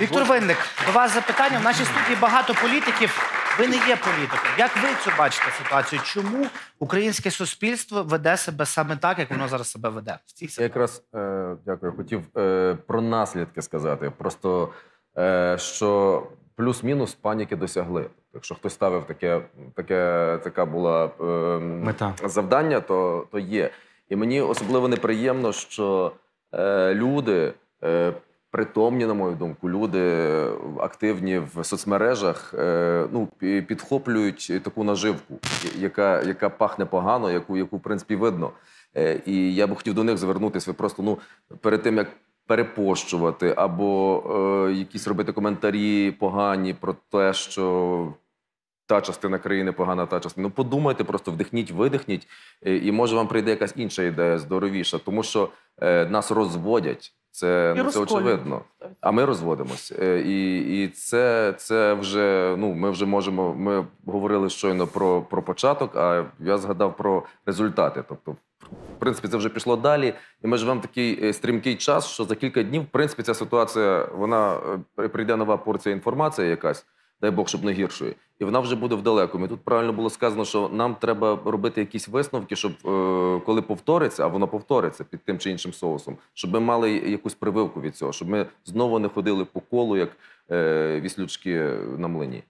Віктор Винник, до вас запитання. В нашій студії багато політиків. Ви не є політиком. Як ви цю бачите ситуацію? Чому українське суспільство веде себе саме так, як воно зараз себе веде? Я якраз е, дякую, хотів е, про наслідки сказати. Просто е, що плюс-мінус паніки досягли. Якщо хтось ставив таке, таке така була е, мета завдання, то, то є. І мені особливо неприємно, що е, люди. Е, Притомні, на мою думку, люди е, активні в соцмережах е, ну підхоплюють таку наживку, яка яка пахне погано, яку яку в принципі видно. Е, і я б хотів до них звернутися. Ви просто ну перед тим як перепощувати або е, якісь робити коментарі погані про те, що. Та частина країни погана, та частина. Ну подумайте, просто вдихніть, видихніть, і може вам прийде якась інша ідея здоровіша, тому що е, нас розводять це ну, це очевидно. А ми розводимось. Е, і і це це вже ну ми вже можемо. Ми говорили щойно про про початок. А я згадав про результати. Тобто, в принципі, це вже пішло далі, і ми живемо в такий е, стрімкий час, що за кілька днів, в принципі, ця ситуація вона е, прийде нова порція інформації, якась дай Бог, щоб не гіршою. І вона вже буде в далекому. І Тут правильно було сказано, що нам треба робити якісь висновки, щоб е, коли повториться, а воно повториться під тим чи іншим соусом, щоб ми мали якусь прививку від цього, щоб ми знову не ходили по колу, як е, віслючки на млині.